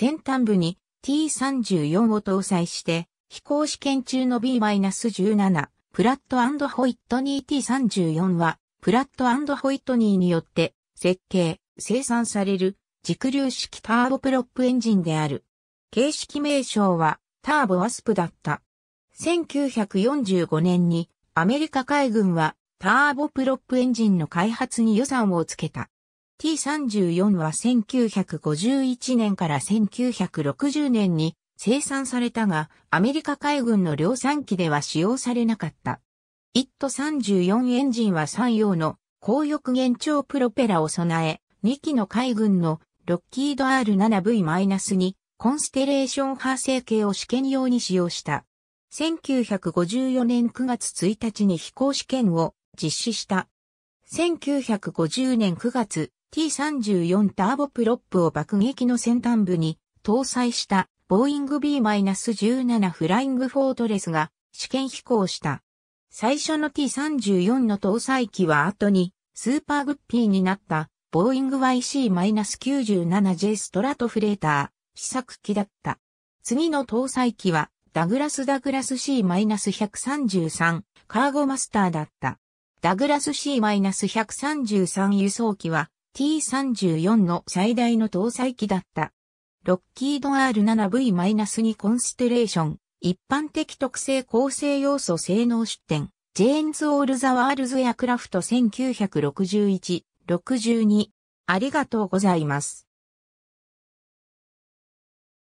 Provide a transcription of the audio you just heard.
先端部に T34 を搭載して、飛行試験中の B-17 プラットホイットニー T34 は、プラットホイットニーによって設計、生産される軸流式ターボプロップエンジンである。形式名称はターボワスプだった。1945年にアメリカ海軍はターボプロップエンジンの開発に予算をつけた。T34 は1951年から1960年に生産されたが、アメリカ海軍の量産機では使用されなかった。イット34エンジンは3用の高翼減長プロペラを備え、2機の海軍のロッキード R7V-2 コンステレーション派成形を試験用に使用した。1954年9月1日に飛行試験を実施した。1950年9月、T34 ターボプロップを爆撃の先端部に搭載したボーイング B-17 フライングフォートレスが試験飛行した。最初の T34 の搭載機は後にスーパーグッピーになったボーイング YC-97J ストラトフレーター試作機だった。次の搭載機はダグラスダグラス C-133 カーゴマスターだった。ダグラス C-133 輸送機は T34 の最大の搭載機だった。ロッキード R7V-2 コンステレーション、一般的特性構成要素性能出展、ジェーンズ・オール・ザ・ワールズ・エアクラフト1961、62。ありがとうございます。